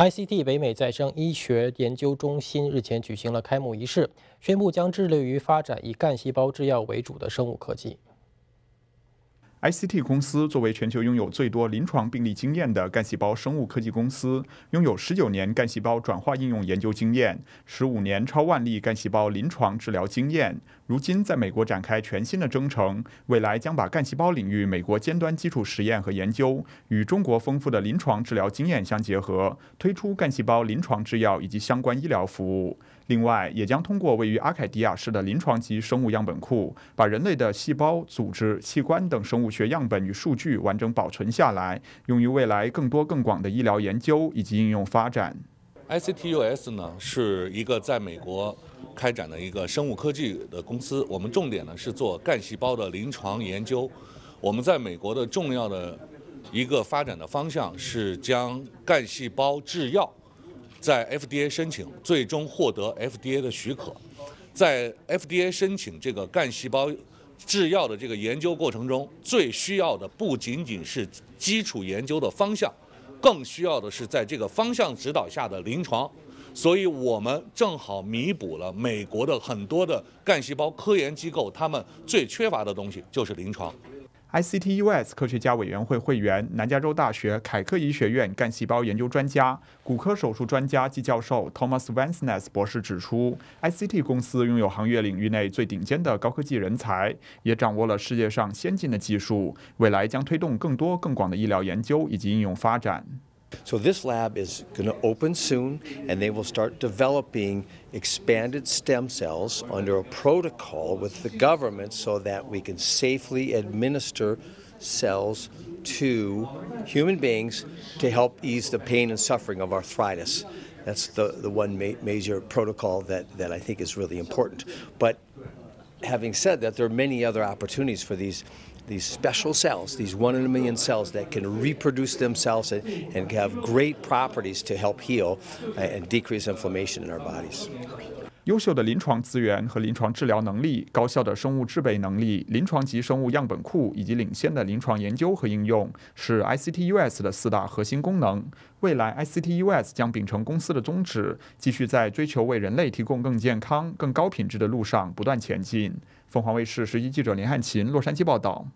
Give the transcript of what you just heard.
I C T 北美再生医学研究中心日前举行了开幕仪式，宣布将致力于发展以干细胞制药为主的生物科技。I C T 公司作为全球拥有最多临床病例经验的干细胞生物科技公司，拥有十九年干细胞转化应用研究经验，十五年超万例干细胞临床治疗经验。如今在美国展开全新的征程，未来将把干细胞领域美国尖端基础实验和研究与中国丰富的临床治疗经验相结合，推出干细胞临床制药以及相关医疗服务。另外，也将通过位于阿凯迪亚市的临床级生物样本库，把人类的细胞、组织、器官等生物。学样本与数据完整保存下来，用于未来更多更广的医疗研究以及应用发展。I C T U S 呢是一个在美国开展的一个生物科技的公司，我们重点呢是做干细胞的临床研究。我们在美国的重要的一个发展的方向是将干细胞制药在 F D A 申请，最终获得 F D A 的许可，在 F D A 申请这个干细胞。制药的这个研究过程中，最需要的不仅仅是基础研究的方向，更需要的是在这个方向指导下的临床。所以我们正好弥补了美国的很多的干细胞科研机构他们最缺乏的东西，就是临床。ICTUS 科学家委员会会员、南加州大学凯克医学院干细胞研究专家、骨科手术专家及教授 Thomas v a n s e s s 博士指出，ICT 公司拥有行业领域内最顶尖的高科技人才，也掌握了世界上先进的技术，未来将推动更多更广的医疗研究以及应用发展。So this lab is going to open soon and they will start developing expanded stem cells under a protocol with the government so that we can safely administer cells to human beings to help ease the pain and suffering of arthritis. That's the, the one ma major protocol that, that I think is really important. But having said that, there are many other opportunities for these these special cells these one in a million cells that can reproduce themselves and and have great properties to help heal and decrease inflammation in our bodies 优秀的临床资源和临床治疗能力高效的生物制备能力临床级生物样本库以及领先的临床研究和应用是 ictus 的四大核心功能未来 ictus 将秉承公司的宗旨继续在追求为人类提供更健康更高品质的路上不断前进凤凰卫视实习记者林汉琴洛杉矶报道